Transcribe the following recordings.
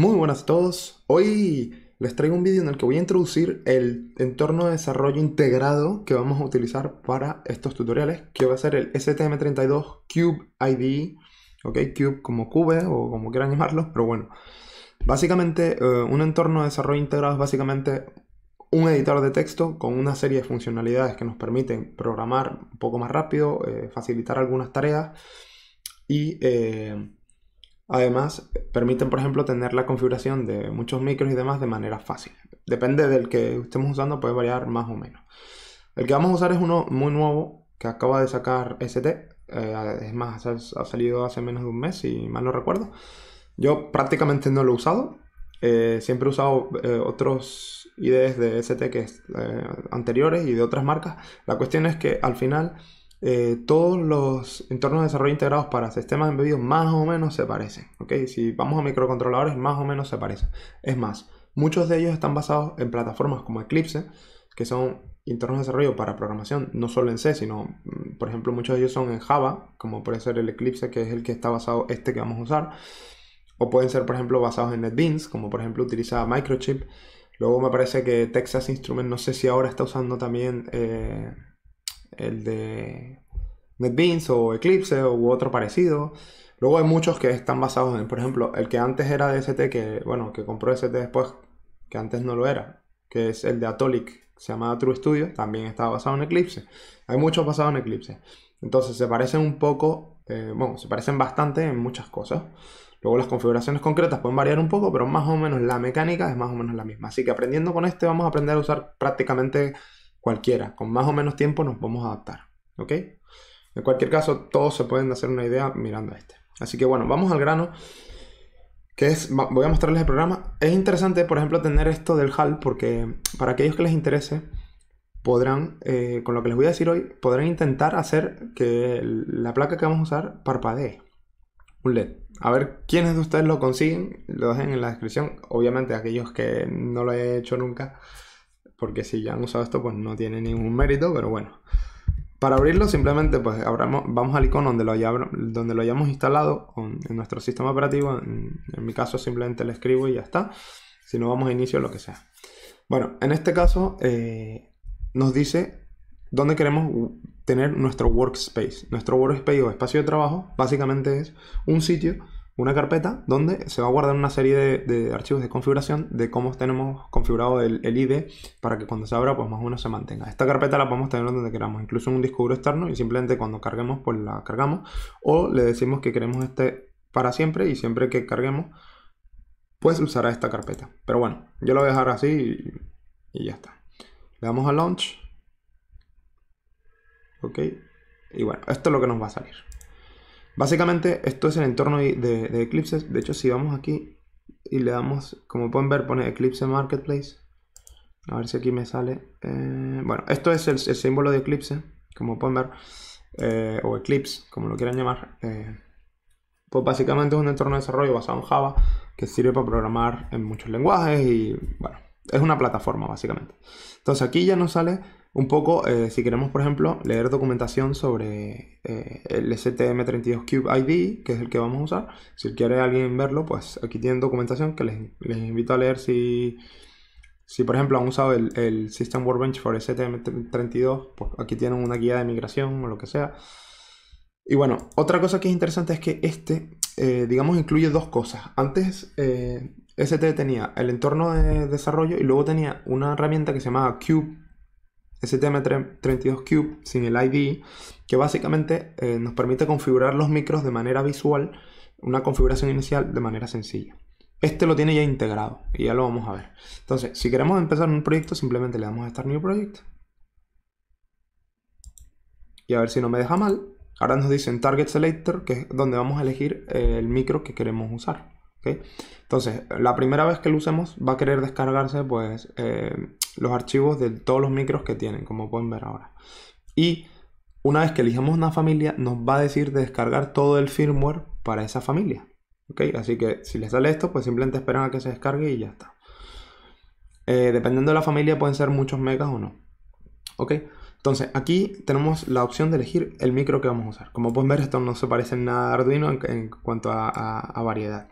Muy buenas a todos. Hoy les traigo un vídeo en el que voy a introducir el entorno de desarrollo integrado que vamos a utilizar para estos tutoriales, que va a ser el STM32 Cube IDE ok, Cube como cube o como quieran llamarlo, pero bueno. Básicamente, eh, un entorno de desarrollo integrado es básicamente un editor de texto con una serie de funcionalidades que nos permiten programar un poco más rápido, eh, facilitar algunas tareas y... Eh, Además, permiten, por ejemplo, tener la configuración de muchos micros y demás de manera fácil. Depende del que estemos usando, puede variar más o menos. El que vamos a usar es uno muy nuevo que acaba de sacar ST. Eh, es más, ha salido hace menos de un mes, si mal no recuerdo. Yo prácticamente no lo he usado. Eh, siempre he usado eh, otros IDs de ST que, anteriores y de otras marcas. La cuestión es que al final eh, todos los entornos de desarrollo integrados para sistemas embebidos más o menos se parecen. Si vamos a microcontroladores, más o menos se parecen. Es más, muchos de ellos están basados en plataformas como Eclipse, que son entornos de desarrollo para programación, no solo en C, sino, mm, por ejemplo, muchos de ellos son en Java, como puede ser el Eclipse, que es el que está basado este que vamos a usar. O pueden ser, por ejemplo, basados en NetBeans, como por ejemplo utiliza Microchip. Luego me parece que Texas Instruments, no sé si ahora está usando también... Eh, el de NetBeans o Eclipse u otro parecido. Luego hay muchos que están basados en, por ejemplo, el que antes era de ST que bueno, que compró ST después, que antes no lo era, que es el de Atolic, se llama True Studio, también estaba basado en Eclipse. Hay muchos basados en Eclipse. Entonces se parecen un poco, eh, bueno, se parecen bastante en muchas cosas. Luego las configuraciones concretas pueden variar un poco, pero más o menos la mecánica es más o menos la misma. Así que aprendiendo con este vamos a aprender a usar prácticamente cualquiera. Con más o menos tiempo nos vamos a adaptar. ¿Ok? En cualquier caso, todos se pueden hacer una idea mirando a este. Así que bueno, vamos al grano. Que es, voy a mostrarles el programa. Es interesante, por ejemplo, tener esto del HAL porque para aquellos que les interese, podrán, eh, con lo que les voy a decir hoy, podrán intentar hacer que la placa que vamos a usar parpadee. Un LED. A ver quiénes de ustedes lo consiguen, lo dejen en la descripción. Obviamente aquellos que no lo he hecho nunca, porque si ya han usado esto, pues no tiene ningún mérito, pero bueno. Para abrirlo simplemente pues abramos, vamos al icono donde lo, donde lo hayamos instalado en nuestro sistema operativo. En, mi caso simplemente le escribo y ya está. Si no vamos a inicio lo que sea. Bueno, en este caso eh, nos dice dónde queremos tener nuestro workspace. Nuestro workspace o espacio de trabajo básicamente es un sitio una carpeta donde se va a guardar una serie de, archivos de configuración de cómo tenemos configurado el, ID para que cuando se abra pues más o menos se mantenga. Esta carpeta la podemos tener donde queramos, incluso en un disco duro externo y simplemente cuando carguemos pues la cargamos o le decimos que queremos este para siempre y siempre que carguemos pues usará esta carpeta. Pero bueno, yo lo voy a dejar así y, y ya está. Le damos a launch. Ok. Y bueno, esto es lo que nos va a salir. Básicamente esto es el entorno de, Eclipse, de De hecho, si vamos aquí y le damos, como pueden ver, pone Eclipse Marketplace. A ver si aquí me sale. Eh, bueno, esto es el, símbolo de Eclipse, como pueden ver. Eh, o Eclipse, como lo quieran llamar. Eh, pues básicamente es un entorno de desarrollo basado en Java que sirve para programar en muchos lenguajes y bueno, es una plataforma básicamente. Entonces aquí ya nos sale un poco, eh, si queremos, por ejemplo, leer documentación sobre eh, el STM32 Cube ID, que es el que vamos a usar, si quiere alguien verlo, pues aquí tienen documentación que les, invito a leer si, si, por ejemplo, han usado el, System Workbench for STM32, pues aquí tienen una guía de migración o lo que sea. Y bueno, otra cosa que es interesante es que este, eh, digamos, incluye dos cosas. Antes, ST tenía el entorno de desarrollo y luego tenía una herramienta que se llamaba Cube STM32Cube sin el IDE, que básicamente eh, nos permite configurar los micros de manera visual, una configuración inicial de manera sencilla. Este lo tiene ya integrado y ya lo vamos a ver. Entonces, si queremos empezar un proyecto, simplemente le damos a Start New Project. Y a ver si no me deja mal. Ahora nos dicen Target Selector, que es donde vamos a elegir eh, el micro que queremos usar. Entonces, la primera vez que lo usemos va a querer descargarse pues, eh, los archivos de todos los micros que tienen, como pueden ver ahora. Y una vez que elijamos una familia, nos va a decir de descargar todo el firmware para esa familia. ¿okay? Así que si les sale esto, pues simplemente esperan a que se descargue y ya está. Eh, dependiendo de la familia pueden ser muchos megas o no. Entonces, aquí tenemos la opción de elegir el micro que vamos a usar. Como pueden ver, estos no se parece nada a Arduino en, cuanto a variedad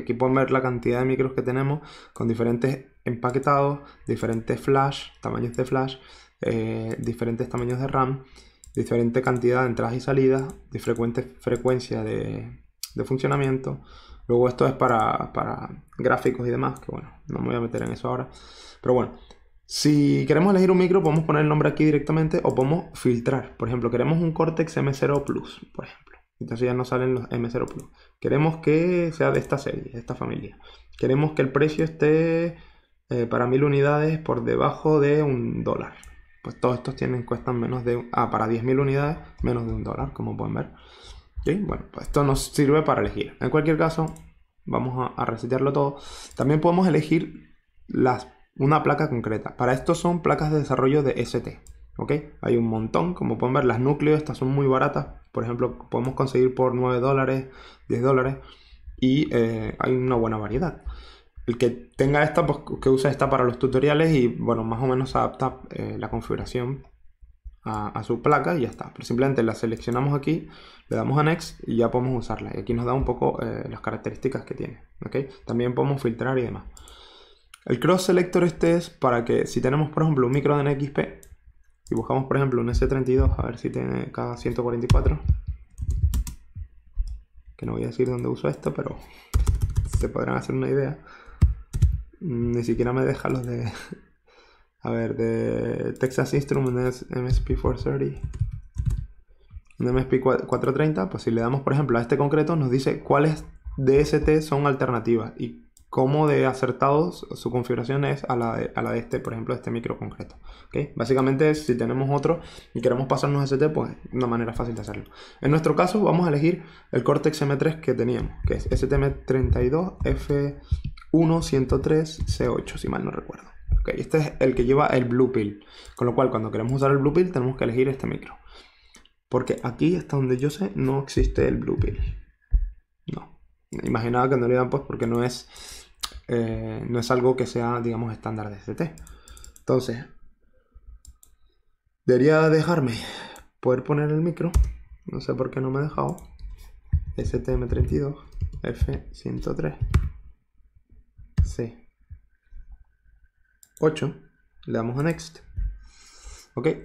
aquí pueden ver la cantidad de micros que tenemos con diferentes empaquetados, diferentes flash, tamaños de flash, eh, diferentes tamaños de RAM, diferente cantidad de entradas y salidas, Diferente frecuencia de, de funcionamiento. Luego esto es para, para, gráficos y demás, que bueno, no me voy a meter en eso ahora. Pero bueno, si queremos elegir un micro, podemos poner el nombre aquí directamente o podemos filtrar. Por ejemplo, queremos un Cortex M0 Plus, por ejemplo. Entonces ya no salen los M0 Queremos que sea de esta serie, de esta familia. Queremos que el precio esté eh, para 1000 unidades por debajo de un dólar. Pues todos estos tienen, cuestan menos de... Ah, para 10.000 unidades, menos de un dólar, como pueden ver. ¿Sí? Bueno, pues esto nos sirve para elegir. En cualquier caso, vamos a, a resetearlo todo. También podemos elegir las, una placa concreta. Para esto son placas de desarrollo de ST. Hay un montón, como pueden ver, las núcleos estas son muy baratas, por ejemplo, podemos conseguir por 9 dólares, 10 dólares, y eh, hay una buena variedad. El que tenga esta, pues que usa esta para los tutoriales y bueno, más o menos adapta eh, la configuración a, su placa y ya está. Pero simplemente la seleccionamos aquí, le damos a Next y ya podemos usarla. Y aquí nos da un poco eh, las características que tiene. ok También podemos filtrar y demás. El Cross Selector este es para que si tenemos por ejemplo un micro de NXP y buscamos por ejemplo un S32, a ver si tiene cada 144 que no voy a decir dónde uso esto, pero se podrán hacer una idea. Mm, ni siquiera me deja los de... A ver, de Texas Instruments MSP430. Un MSP430, pues si le damos por ejemplo a este concreto, nos dice cuáles DST son alternativas y Cómo de acertados su configuración es a la de, este, por ejemplo, de este micro concreto. Básicamente, si tenemos otro y queremos pasarnos ST, pues una manera fácil de hacerlo. En nuestro caso, vamos a elegir el Cortex M3 que teníamos, que es STM32F1103C8, si mal no recuerdo. Este es el que lleva el Blue Pill, con lo cual cuando queremos usar el Blue Pill tenemos que elegir este micro. Porque aquí, hasta donde yo sé, no existe el Blue Pill. No. Imaginaba que no le dan pues porque no es eh, no es algo que sea, digamos, estándar de ST. Entonces, debería dejarme poder poner el micro. No sé por qué no me ha dejado. STM32 F103 C8. Le damos a Next.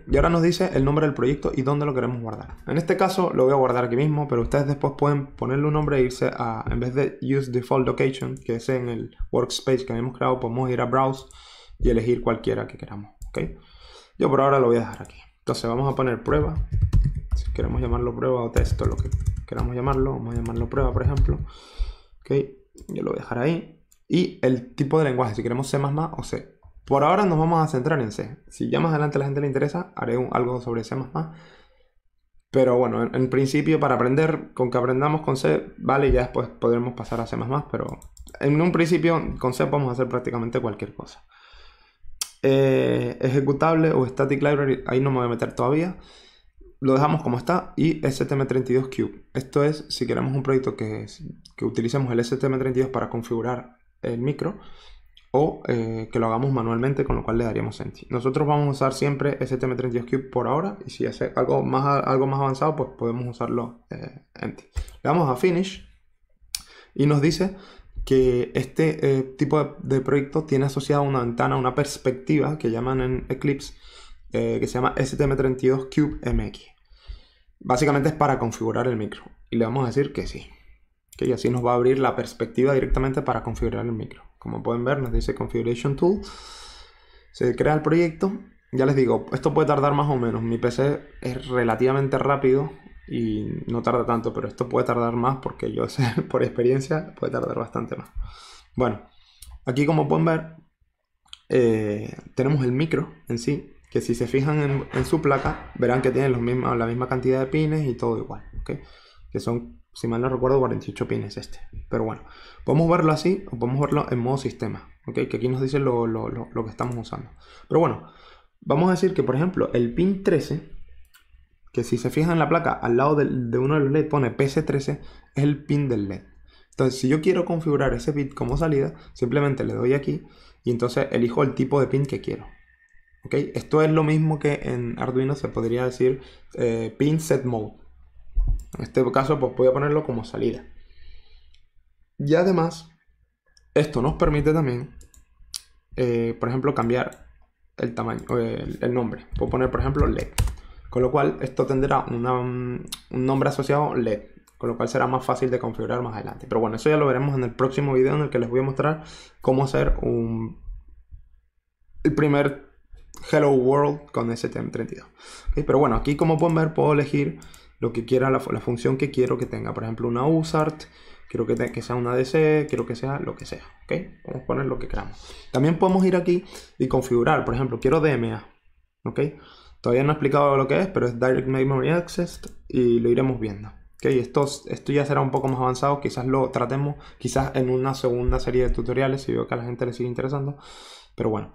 Y ahora nos dice el nombre del proyecto y dónde lo queremos guardar. En este caso lo voy a guardar aquí mismo, pero ustedes después pueden ponerle un nombre e irse a, en vez de Use Default Location, que es en el workspace que habíamos creado, podemos ir a Browse y elegir cualquiera que queramos. Yo por ahora lo voy a dejar aquí. Entonces vamos a poner prueba. Si queremos llamarlo prueba o texto, lo que queramos llamarlo. Vamos a llamarlo prueba, por ejemplo. ¿Ok? Yo lo voy a dejar ahí. Y el tipo de lenguaje, si queremos C++ o C. Por ahora nos vamos a centrar en C. Si ya más adelante a la gente le interesa, haré algo sobre C++. Pero bueno, en, principio para aprender, con que aprendamos con C, vale, ya después podremos pasar a C++, pero en un principio con C podemos hacer prácticamente cualquier cosa. Eh, ejecutable o static library, ahí no me voy a meter todavía. Lo dejamos como está y STM32Cube. Esto es, si queremos un proyecto que, que utilicemos el STM32 para configurar el micro, o eh, que lo hagamos manualmente, con lo cual le daríamos enti Nosotros vamos a usar siempre STM32 Cube por ahora, y si hace algo más, algo más avanzado, pues podemos usarlo eh, Le damos a Finish y nos dice que este eh, tipo de, proyectos proyecto tiene asociada una ventana, una perspectiva que llaman en Eclipse, eh, que se llama STM32 Cube Básicamente es para configurar el micro, y le vamos a decir que sí. Y así nos va a abrir la perspectiva directamente para configurar el micro. Como pueden ver, nos dice Configuration Tool. Se crea el proyecto. Ya les digo, esto puede tardar más o menos. Mi PC es relativamente rápido y no tarda tanto, pero esto puede tardar más porque yo sé por experiencia puede tardar bastante más. Bueno, aquí como pueden ver, eh, tenemos el micro en sí, que si se fijan en, su placa, verán que tienen los la misma cantidad de pines y todo igual, que son si mal no recuerdo, 48 pines este. Pero bueno, podemos verlo así o podemos verlo en modo sistema. ¿ok? Que aquí nos dice lo, que estamos usando. Pero bueno, vamos a decir que, por ejemplo, el pin 13 que si se fijan en la placa, al lado de, uno de los leds pone PC13, es el pin del LED. Entonces, si yo quiero configurar ese bit como salida, simplemente le doy aquí y entonces elijo el tipo de pin que quiero. ¿Ok? Esto es lo mismo que en Arduino se podría decir eh, pin set mode. En este caso, pues voy a ponerlo como salida. Y además, esto nos permite también, eh, por ejemplo, cambiar el tamaño, el, nombre. Puedo poner, por ejemplo, LED. Con lo cual, esto tendrá mm, un nombre asociado LED, con lo cual será más fácil de configurar más adelante. Pero bueno, eso ya lo veremos en el próximo video en el que les voy a mostrar cómo hacer un, el primer Hello World con STM32. Pero bueno, aquí como pueden ver puedo elegir lo que quiera, la, función que quiero que tenga. Por ejemplo, una USART, quiero que, sea una DC, quiero que sea lo que sea. ¿ok? Vamos a poner lo que queramos. También podemos ir aquí y configurar. Por ejemplo, quiero DMA. ¿ok? Todavía no he explicado lo que es, pero es Direct Memory Access y lo iremos viendo. ¿ok? Esto, esto ya será un poco más avanzado, quizás lo tratemos, quizás en una segunda serie de tutoriales, si veo que a la gente le sigue interesando. Pero bueno.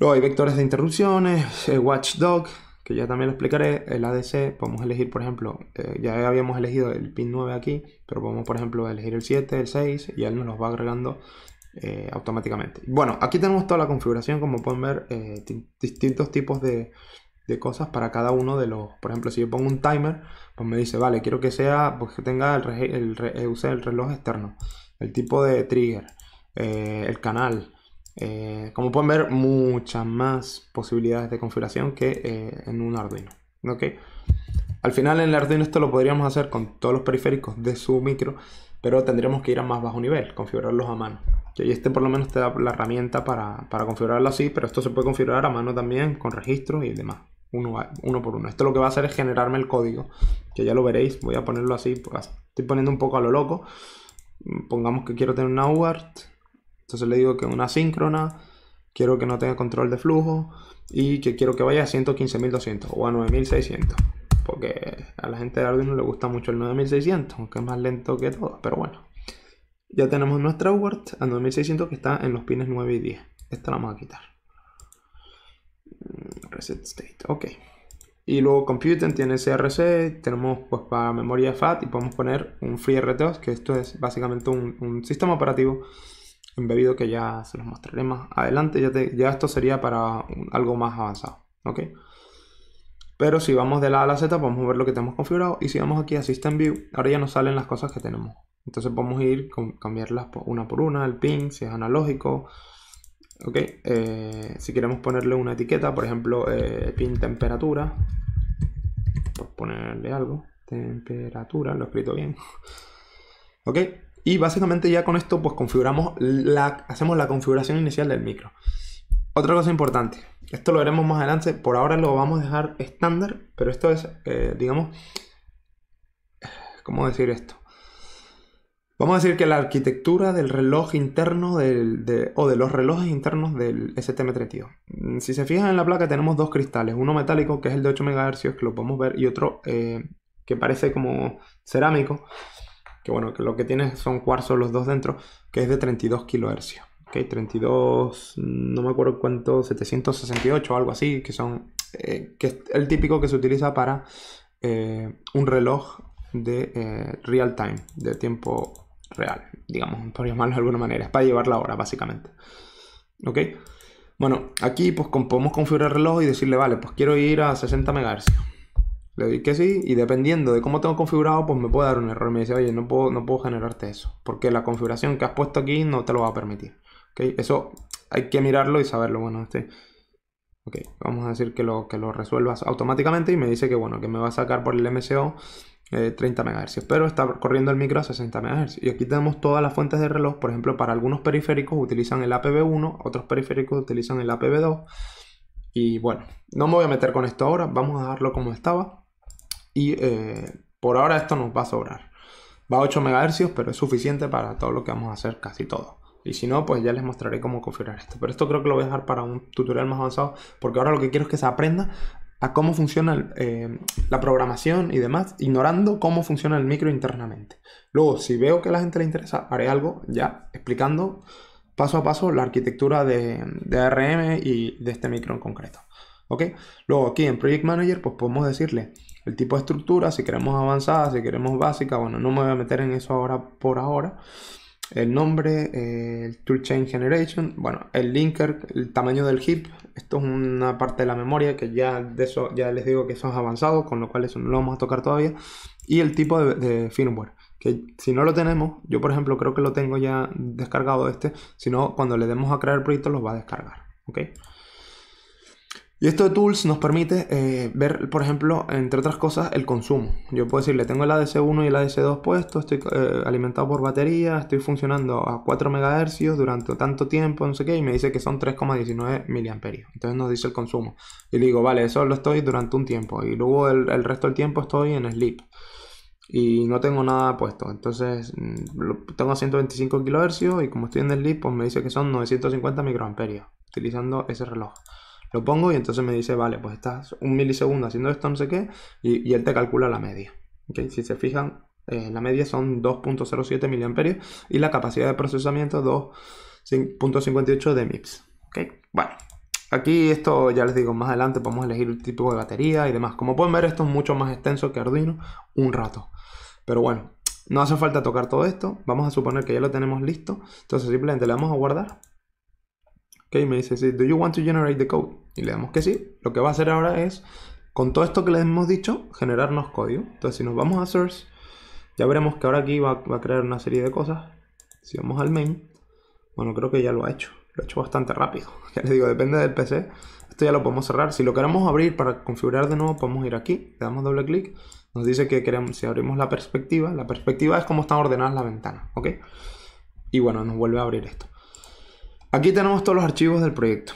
Luego hay vectores de interrupciones, eh, watchdog, que ya también lo explicaré, el ADC podemos elegir, por ejemplo, eh, ya habíamos elegido el pin 9 aquí, pero podemos, por ejemplo, elegir el 7, el 6 y él nos los va agregando eh, automáticamente. Bueno, aquí tenemos toda la configuración, como pueden ver, eh, distintos tipos de, cosas para cada uno de los... Por ejemplo, si yo pongo un timer, pues me dice, vale, quiero que sea, pues que tenga el, el, el reloj externo, el tipo de trigger, el canal, eh, como pueden ver, muchas más posibilidades de configuración que eh, en un Arduino. ¿okay? Al final en el Arduino esto lo podríamos hacer con todos los periféricos de su micro, pero tendríamos que ir a más bajo nivel, configurarlos a mano. Y este por lo menos te da la herramienta para, configurarlo así, pero esto se puede configurar a mano también con registro y demás. Uno, uno, por uno. Esto lo que va a hacer es generarme el código, que ya lo veréis. Voy a ponerlo así, pues, estoy poniendo un poco a lo loco. Pongamos que quiero tener una UART. Entonces le digo que una síncrona, quiero que no tenga control de flujo y que quiero que vaya a 115.200 o a 9.600. Porque a la gente de Arduino le gusta mucho el 9600, aunque es más lento que todo, pero bueno. Ya tenemos nuestra UART a 9600 que está en los pines 9 y 10. Esta la vamos a quitar. Mm, reset state, ok. Y luego Computing tiene CRC, tenemos pues para memoria FAT y podemos poner un FreeRTOS, que esto es básicamente un, un sistema operativo embebido que ya se los mostraré más adelante. Ya, esto sería para algo más avanzado. ¿ok? Pero si vamos de la A a la Z, podemos ver lo que tenemos configurado. Y si vamos aquí a System View, ahora ya nos salen las cosas que tenemos. Entonces podemos ir, con cambiarlas una por una, el pin, si es analógico. ¿ok? Eh, si queremos ponerle una etiqueta, por ejemplo, eh, pin temperatura. ponerle algo. Temperatura, lo he escrito bien. ¿Ok? Y básicamente ya con esto pues configuramos la, hacemos la configuración inicial del micro. Otra cosa importante, esto lo veremos más adelante, por ahora lo vamos a dejar estándar, pero esto es, eh, digamos, ¿cómo decir esto? Vamos a decir que la arquitectura del reloj interno o de los relojes internos del STM32. Mm, si se fijan en la placa tenemos dos cristales, uno metálico que es el de 8 MHz que lo podemos ver y otro eh, que parece como cerámico que bueno, que lo que tiene son cuarzos los dos dentro, que es de 32 kHz. ¿ok? 32, no me acuerdo cuánto, 768 o algo así, que son, eh, que es el típico que se utiliza para eh, un reloj de eh, real time, de tiempo real, digamos, por llamarlo de alguna manera, es para llevar la hora, básicamente. ¿Ok? Bueno, aquí pues podemos configurar el reloj y decirle, vale, pues quiero ir a 60 MHz. Le doy que sí y dependiendo de cómo tengo configurado, pues me puede dar un error. Me dice, oye, no puedo, no puedo generarte eso, porque la configuración que has puesto aquí no te lo va a permitir. Eso hay que mirarlo y saberlo. Bueno, este... Ok, vamos a decir que lo, que lo resuelvas automáticamente y me dice que bueno, que me va a sacar por el MCO 30 MHz, pero está corriendo el micro a 60 MHz. Y aquí tenemos todas las fuentes de reloj, por ejemplo, para algunos periféricos utilizan el APB1, otros periféricos utilizan el APB2. Y bueno, no me voy a meter con esto ahora, vamos a dejarlo como estaba. Y eh, por ahora esto nos va a sobrar. Va a 8 MHz, pero es suficiente para todo lo que vamos a hacer, casi todo. Y si no, pues ya les mostraré cómo configurar esto. Pero esto creo que lo voy a dejar para un tutorial más avanzado, porque ahora lo que quiero es que se aprenda a cómo funciona eh, la programación y demás, ignorando cómo funciona el micro internamente. Luego, si veo que a la gente le interesa, haré algo ya explicando paso a paso la arquitectura de, de ARM y de este micro en concreto. ¿Ok? Luego aquí en Project Manager, pues podemos decirle el tipo de estructura, si queremos avanzada, si queremos básica, bueno, no me voy a meter en eso ahora por ahora. El nombre, eh, el toolchain generation, bueno, el linker, el tamaño del heap, esto es una parte de la memoria que ya de eso ya les digo que son avanzados, con lo cual eso no lo vamos a tocar todavía, y el tipo de, firmware que si no lo tenemos, yo por ejemplo creo que lo tengo ya descargado este, si no, cuando le demos a crear el proyecto lo va a descargar, ¿ok? Y esto de tools nos permite eh, ver, por ejemplo, entre otras cosas, el consumo. Yo puedo decirle, tengo el ADC1 y el ADC2 puesto, estoy eh, alimentado por batería, estoy funcionando a 4 MHz durante tanto tiempo, no sé qué, y me dice que son 3,19 mA. Entonces nos dice el consumo. Y digo, vale, eso lo estoy durante un tiempo. Y luego el, resto del tiempo estoy en sleep. Y no tengo nada puesto. Entonces mm, tengo 125 kHz y como estoy en sleep, pues me dice que son 950 microamperios, utilizando ese reloj. Lo pongo y entonces me dice, vale, pues estás un milisegundo haciendo esto, no sé qué, y, él te calcula la media. ¿Okay? Si se fijan, eh, la media son 2.07 miliamperios y la capacidad de procesamiento 2.58 de MIPS. ¿Okay? Bueno, Aquí esto ya les digo, más adelante podemos elegir el tipo de batería y demás. Como pueden ver, esto es mucho más extenso que Arduino, un rato. Pero bueno, no hace falta tocar todo esto. Vamos a suponer que ya lo tenemos listo. Entonces simplemente le vamos a guardar. Okay, me dice, sí, ¿do you want to generate the code? Y le damos que sí. Lo que va a hacer ahora es, con todo esto que les hemos dicho, generarnos código. Entonces, si nos vamos a source, ya veremos que ahora aquí va, a crear una serie de cosas. Si vamos al main, bueno, creo que ya lo ha hecho. Lo ha hecho bastante rápido. Ya les digo, depende del PC. Esto ya lo podemos cerrar. Si lo queremos abrir para configurar de nuevo, podemos ir aquí. Le damos doble clic. Nos dice que queremos, si abrimos la perspectiva, la perspectiva es cómo están ordenadas la ventana, ¿ok? Y bueno, nos vuelve a abrir esto. Aquí tenemos todos los archivos del proyecto.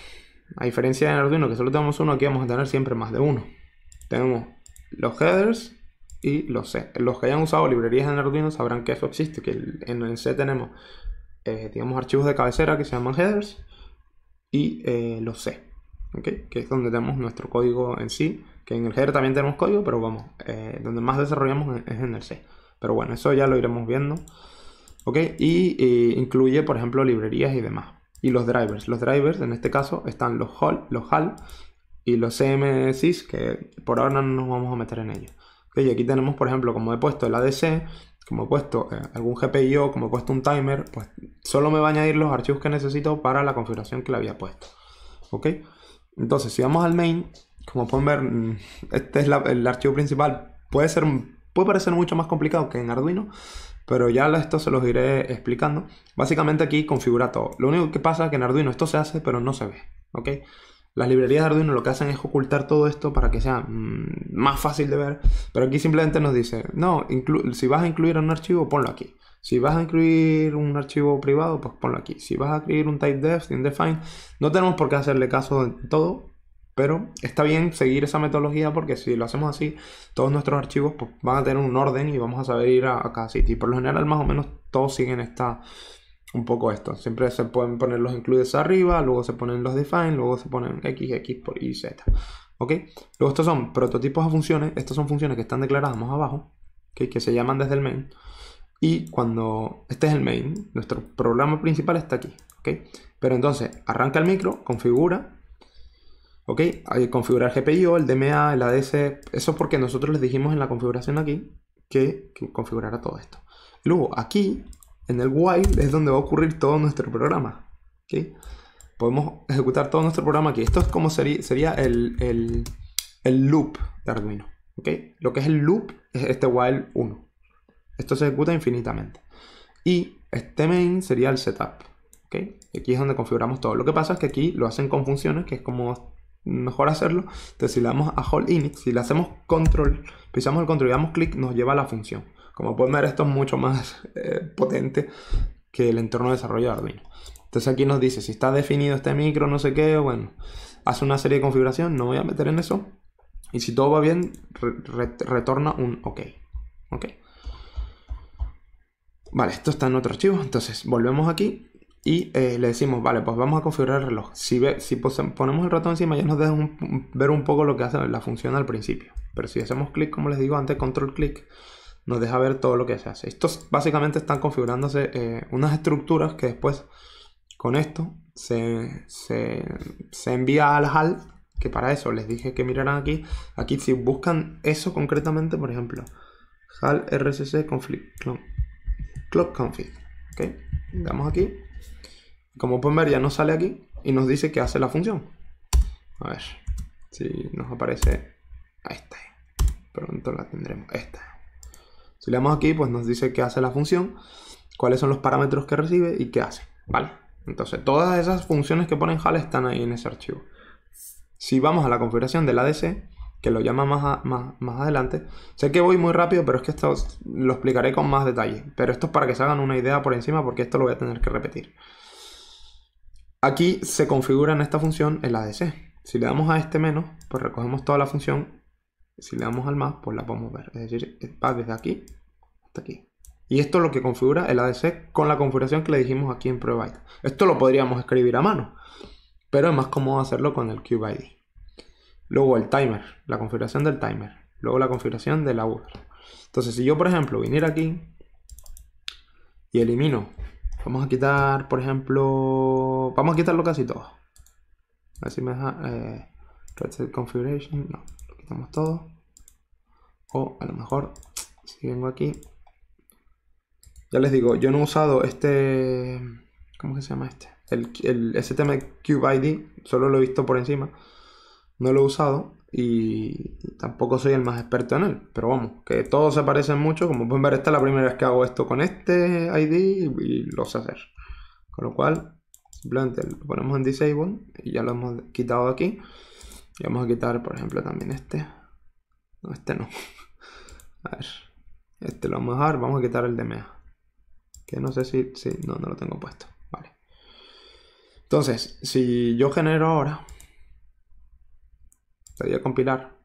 A diferencia de Arduino, que solo tenemos uno, aquí vamos a tener siempre más de uno. Tenemos los headers y los C. Los que hayan usado librerías en Arduino sabrán que eso existe, que en el C tenemos, eh, archivos de cabecera que se llaman headers y eh, los C, que es donde tenemos nuestro código en sí, que en el header también tenemos código, pero vamos, eh, donde más desarrollamos es en el C. Pero bueno, eso ya lo iremos viendo. Y incluye, por ejemplo, librerías y demás y los drivers. Los drivers, en este caso, están los hall los HAL y los CMSIS que por ahora no nos vamos a meter en ellos. y aquí tenemos, por ejemplo, como he puesto el ADC, como he puesto eh, algún GPIO, como he puesto un timer, pues solo me va a añadir los archivos que necesito para la configuración que le había puesto. Entonces, si vamos al main, como pueden ver, mm, este es el archivo principal. Puede, ser, puede parecer mucho más complicado que en Arduino, pero ya esto se los iré explicando. Básicamente aquí configura todo. Lo único que pasa es que en Arduino esto se hace, pero no se ve, ¿ok? Las librerías de Arduino lo que hacen es ocultar todo esto para que sea mm, más fácil de ver, pero aquí simplemente nos dice, no, si vas a incluir un archivo, ponlo aquí. Si vas a incluir un archivo privado, pues ponlo aquí. Si vas a incluir un type def, Define no tenemos por qué hacerle caso de todo, pero está bien seguir esa metodología porque si lo hacemos así, todos nuestros archivos pues, van a tener un orden y vamos a saber ir a, cada sitio. Y por lo general, más o menos, todos siguen un poco esto. Siempre se pueden poner los includes arriba, luego se ponen los define, luego se ponen x, x por y z. ¿Ok? Luego estos son prototipos a funciones. Estas son funciones que están declaradas más abajo, que se llaman desde el main. Y cuando este es el main, nuestro programa principal está aquí. ¿ok? Pero entonces arranca el micro, configura ¿Ok? Hay que configurar GPIO, el DMA, el ADS. Eso es porque nosotros les dijimos en la configuración aquí que, configurara todo esto. Luego, aquí, en el while, es donde va a ocurrir todo nuestro programa. ¿Ok? Podemos ejecutar todo nuestro programa aquí. Esto es como sería, el, el loop de Arduino. ¿Ok? Lo que es el loop es este while 1. Esto se ejecuta infinitamente. Y este main sería el setup. ¿ok? Aquí es donde configuramos todo. Lo que pasa es que aquí lo hacen con funciones, que es como mejor hacerlo. Entonces, si le damos a Hold Init, si le hacemos control, pisamos el control y damos clic, nos lleva a la función. Como pueden ver, esto es mucho más eh, potente que el entorno de desarrollo de Arduino. Entonces aquí nos dice si está definido este micro, no sé qué, bueno, hace una serie de configuración, no voy a meter en eso. Y si todo va bien, retorna un OK. OK. Vale, esto está en otro archivo. Entonces, volvemos aquí y eh, le decimos, vale, pues vamos a configurar el reloj. Si, ve, si ponemos el ratón encima ya nos deja ver un poco lo que hace la función al principio. Pero si hacemos clic, como les digo antes, control clic, nos deja ver todo lo que se hace. Estos básicamente están configurándose eh, unas estructuras que después con esto se, se, se envía al HAL, que para eso les dije que miraran aquí. Aquí si buscan eso concretamente, por ejemplo, HAL RCC clock config. ¿okay? Damos aquí como pueden ver, ya nos sale aquí y nos dice que hace la función. A ver si nos aparece esta. Pronto la tendremos. Esta. Si le damos aquí, pues nos dice que hace la función, cuáles son los parámetros que recibe y qué hace. ¿Vale? Entonces, todas esas funciones que ponen HAL están ahí en ese archivo. Si vamos a la configuración del ADC, que lo llama más, más, más, adelante. Sé que voy muy rápido, pero es que esto lo explicaré con más detalle. Pero esto es para que se hagan una idea por encima, porque esto lo voy a tener que repetir. Aquí se configura en esta función el ADC. Si le damos a este menos, pues recogemos toda la función. Si le damos al más, pues la podemos ver. Es decir, va desde aquí hasta aquí. Y esto es lo que configura el ADC con la configuración que le dijimos aquí en ProByte. Esto lo podríamos escribir a mano, pero es más cómodo hacerlo con el CubeID. Luego el timer, la configuración del timer. Luego la configuración de la URL. Entonces, si yo, por ejemplo, viniera aquí y elimino Vamos a quitar, por ejemplo, vamos a quitarlo casi todo. Así si me deja eh, reset configuration. No, lo quitamos todo. O a lo mejor, si vengo aquí. Ya les digo, yo no he usado este... ¿Cómo se llama este? El, el STM Cube ID, solo lo he visto por encima. No lo he usado y tampoco soy el más experto en él, pero vamos, que todos se parecen mucho, como pueden ver esta es la primera vez que hago esto con este ID y lo sé hacer, con lo cual simplemente lo ponemos en disable y ya lo hemos quitado aquí y vamos a quitar por ejemplo también este, no este no, a ver, este lo vamos a dejar, vamos a quitar el de MEA, que no sé si, si, no, no lo tengo puesto, vale, entonces si yo genero ahora le doy a compilar.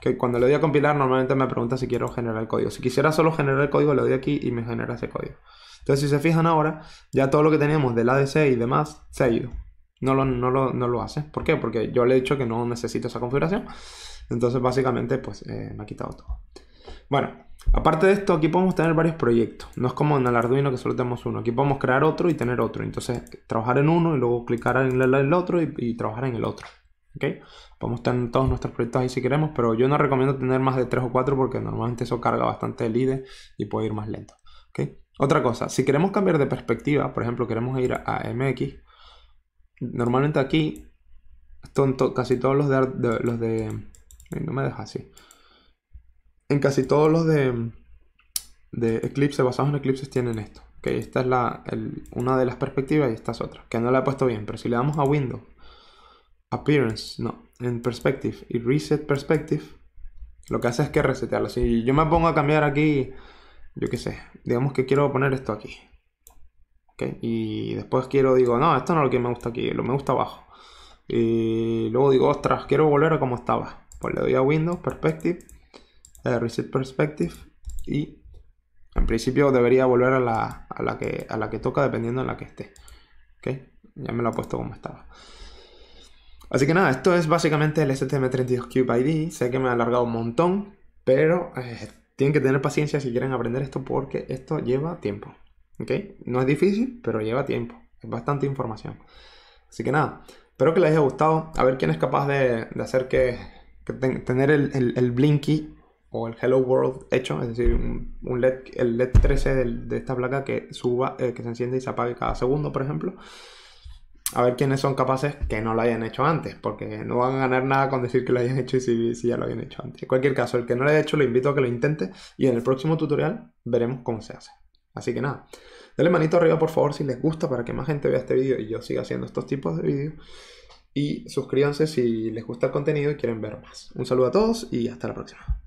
Que cuando le doy a compilar normalmente me pregunta si quiero generar el código. Si quisiera solo generar el código, le doy aquí y me genera ese código. Entonces, si se fijan ahora, ya todo lo que teníamos del ADC y demás se ha ido. No lo, no lo, no lo hace. ¿Por qué? Porque yo le he dicho que no necesito esa configuración. Entonces, básicamente, pues eh, me ha quitado todo. Bueno, aparte de esto, aquí podemos tener varios proyectos. No es como en el Arduino que solo tenemos uno. Aquí podemos crear otro y tener otro. Entonces, trabajar en uno y luego clicar en el otro y, y trabajar en el otro. ¿Ok? Podemos tener todos nuestros proyectos ahí si queremos, pero yo no recomiendo tener más de 3 o 4 porque normalmente eso carga bastante el IDE y puede ir más lento. Otra cosa, si queremos cambiar de perspectiva, por ejemplo, queremos ir a MX, normalmente aquí, tonto, casi todos los de, los de... No me deja así. En casi todos los de, Eclipse, basados en Eclipse, tienen esto. Esta es la, una de las perspectivas y esta es otra, que no la he puesto bien, pero si le damos a Windows Appearance, no, en Perspective y Reset Perspective, lo que hace es que resetearlo. Si yo me pongo a cambiar aquí, yo qué sé, digamos que quiero poner esto aquí. Y después quiero, digo, no, esto no es lo que me gusta aquí, lo me gusta abajo. Y luego digo, ostras, quiero volver a como estaba. Pues le doy a Windows, Perspective, Reset Perspective y en principio debería volver a la, a la, que, a la que toca dependiendo en la que esté. Okay. Ya me lo ha puesto como estaba. Así que nada, esto es básicamente el STM32Cube ID. Sé que me ha alargado un montón, pero eh, tienen que tener paciencia si quieren aprender esto porque esto lleva tiempo. ¿Ok? No es difícil, pero lleva tiempo. Es bastante información. Así que nada, espero que les haya gustado. A ver quién es capaz de, hacer que, tener el, el, Blinky o el Hello World hecho, es decir, un, LED, el LED 13 de, esta placa que suba, eh, que se enciende y se apague cada segundo, por ejemplo a ver quiénes son capaces que no lo hayan hecho antes, porque no van a ganar nada con decir que lo hayan hecho y si, ya lo habían hecho antes. En cualquier caso, el que no lo haya hecho, lo invito a que lo intente y en el próximo tutorial veremos cómo se hace. Así que nada, denle manito arriba por favor si les gusta para que más gente vea este vídeo y yo siga haciendo estos tipos de vídeos. Y suscríbanse si les gusta el contenido y quieren ver más. Un saludo a todos y hasta la próxima.